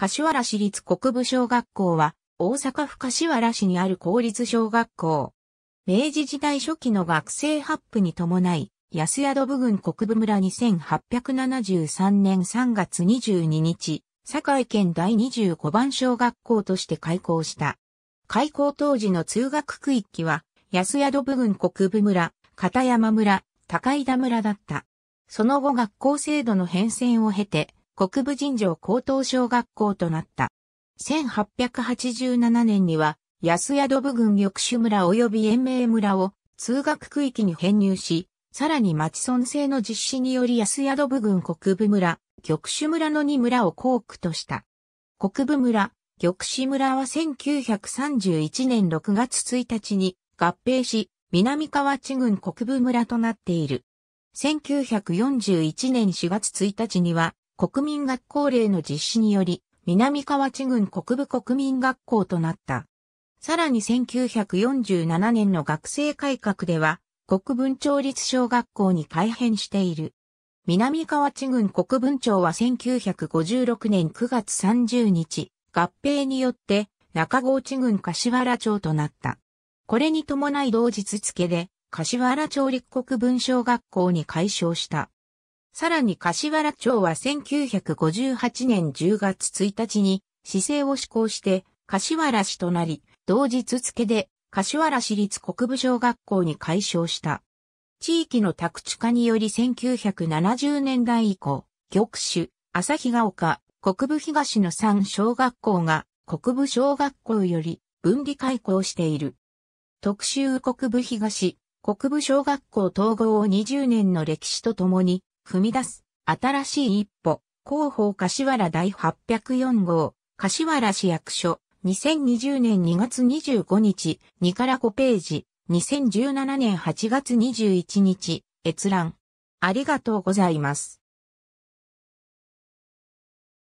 柏原市立国部小学校は、大阪府柏原市にある公立小学校。明治時代初期の学生発布に伴い、安宿部郡国部村2873年3月22日、堺県第25番小学校として開校した。開校当時の通学区域は、安宿部郡国部村、片山村、高井田村だった。その後学校制度の変遷を経て、国部尋常高等小学校となった。1887年には、安宿部郡玉種村及び延命村を通学区域に編入し、さらに町村制の実施により安宿部郡国部村、玉種村の2村を校区とした。国部村、玉種村は1931年6月1日に合併し、南河内郡国部村となっている。1941年4月1日には、国民学校令の実施により、南河内郡国部国民学校となった。さらに1947年の学生改革では、国分町立小学校に改編している。南河内郡国分町は1956年9月30日、合併によって中郷地郡柏原町となった。これに伴い同日付で、柏原町立国分小学校に改称した。さらに柏原町は1958年10月1日に市政を施行して柏原市となり、同日付で柏原市立国部小学校に改称した。地域の宅地化により1970年代以降、玉朝日ヶ丘、国部東の3小学校が国部小学校より分離開校している。特集国部東、国部小学校統合を20年の歴史とともに踏み出す、新しい一歩、広報柏原第804号、柏原市役所、2020年2月25日、2から5ページ、2017年8月21日、閲覧。ありがとうございます。